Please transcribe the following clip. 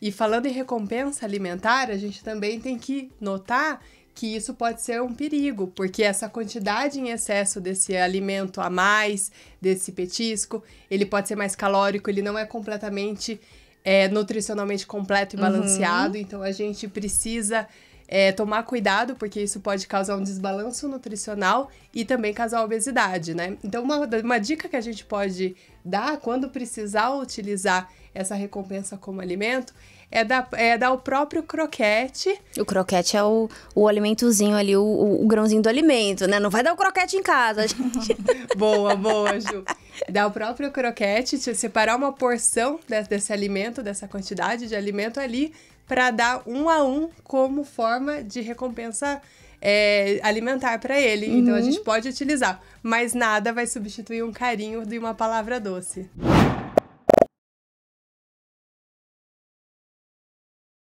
E falando em recompensa alimentar, a gente também tem que notar que isso pode ser um perigo, porque essa quantidade em excesso desse alimento a mais, desse petisco, ele pode ser mais calórico, ele não é completamente é, nutricionalmente completo e uhum. balanceado, uhum. então a gente precisa é, tomar cuidado, porque isso pode causar um desbalanço nutricional e também causar obesidade, né? Então, uma, uma dica que a gente pode dar, quando precisar utilizar essa recompensa como alimento, é dar, é dar o próprio croquete. O croquete é o, o alimentozinho ali, o, o, o grãozinho do alimento, né? Não vai dar o croquete em casa, gente. boa, boa, Ju. Dar o próprio croquete, separar uma porção desse, desse alimento, dessa quantidade de alimento ali, para dar um a um como forma de recompensa é, alimentar para ele. Uhum. Então a uhum. gente pode utilizar, mas nada vai substituir um carinho de uma palavra doce.